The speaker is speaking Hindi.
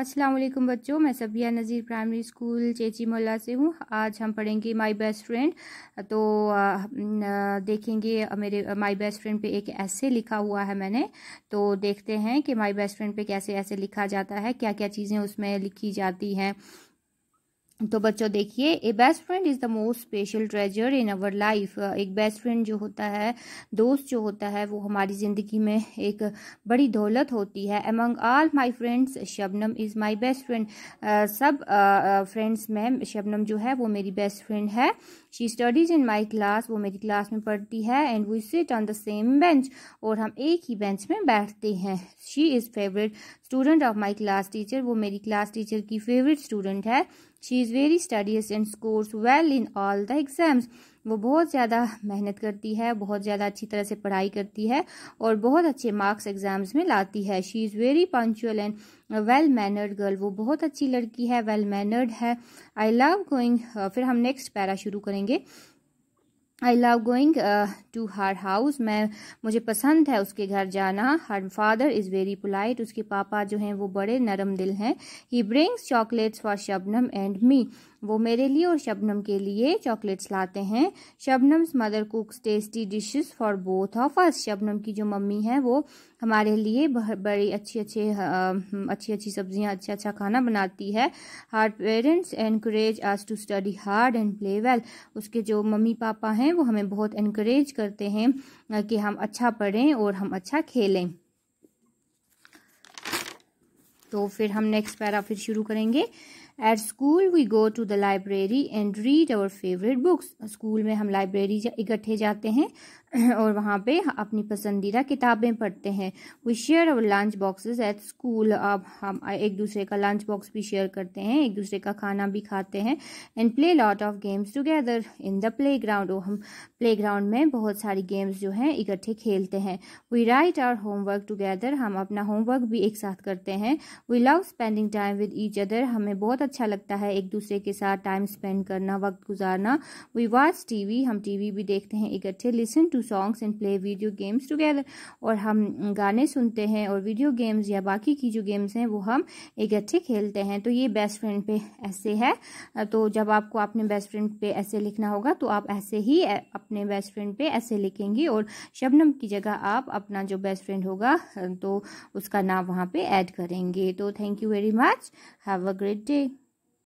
अस्सलाम बच्चों मैं सबिया नज़ीर प्राइमरी स्कूल चेची मोहल्ला से हूँ आज हम पढ़ेंगे माय बेस्ट फ्रेंड तो देखेंगे मेरे माय बेस्ट फ्रेंड पे एक ऐसे लिखा हुआ है मैंने तो देखते हैं कि माय बेस्ट फ्रेंड पे कैसे ऐसे लिखा जाता है क्या क्या चीज़ें उसमें लिखी जाती हैं तो बच्चों देखिए a best friend is the most special treasure in our life एक बेस्ट फ्रेंड जो होता है दोस्त जो होता है वो हमारी ज़िंदगी में एक बड़ी दौलत होती है among all my friends Shabnam is my best friend सब फ्रेंड्स में शबनम जो है वो मेरी बेस्ट फ्रेंड है she studies in my class वो मेरी क्लास में पढ़ती है and we sit on the same bench और हम एक ही बेंच में बैठते हैं she is favourite student of my class teacher वो मेरी क्लास टीचर की फेवरेट स्टूडेंट है she is very studious and scores well in all the exams वो बहुत ज़्यादा मेहनत करती है बहुत ज़्यादा अच्छी तरह से पढ़ाई करती है और बहुत अच्छे मार्क्स एग्ज़ाम्स में लाती है she is very punctual and well mannered girl वो बहुत अच्छी लड़की है वेल well मैनर्ड है आई लव गोइंग फिर हम नेक्स्ट पैरा शुरू करेंगे I love going to her house मैं मुझे पसंद है उसके घर जाना her father is very polite उसके पापा जो हैं वो बड़े नरम दिल हैं he brings chocolates for Shabnam and me वो मेरे लिए और शबनम के लिए चॉकलेट्स लाते हैं Shabnam's mother cooks tasty dishes for both of us Shabnam की जो मम्मी है वो हमारे लिए बड़ी अच्छी अच्छे अच्छी अच्छी सब्जियां अच्छा अच्छा खाना बनाती है her parents encourage us to study hard and play well उसके जो मम्मी पापा हैं वो हमें बहुत इनक्रेज करते हैं कि हम अच्छा पढ़ें और हम अच्छा खेलें तो फिर हम नेक्स्ट पैरा फिर शुरू करेंगे at school we go to the library and read our favourite books school में हम लाइब्रेरी इकट्ठे जाते हैं और वहाँ पे अपनी पसंदीदा किताबें पढ़ते हैं we share our lunch boxes at school अब हम एक दूसरे का लंच बॉक्स भी शेयर करते हैं एक दूसरे का खाना भी खाते हैं and play lot of games together in the play ground हम प्ले ग्राउंड में बहुत सारी गेम्स जो हैं इकट्ठे खेलते हैं we write our homework together हम अपना होमवर्क भी एक साथ करते हैं we love spending time with each other हमें बहुत अच्छा लगता है एक दूसरे के साथ टाइम स्पेंड करना वक्त गुजारना वी वॉच टी वी हम टी वी भी देखते हैं इकट्ठे listen to songs and play video games together और हम गाने सुनते हैं और वीडियो गेम्स या बाकी की जो गेम्स हैं वो हम इकट्ठे खेलते हैं तो ये बेस्ट फ्रेंड पे ऐसे है तो जब आपको अपने बेस्ट फ्रेंड पे ऐसे लिखना होगा तो आप ऐसे ही अपने बेस्ट फ्रेंड पे ऐसे लिखेंगी और शबनम की जगह आप अपना जो बेस्ट फ्रेंड होगा तो उसका नाम वहाँ पे ऐड करेंगे So, thank you very much. Have a great day.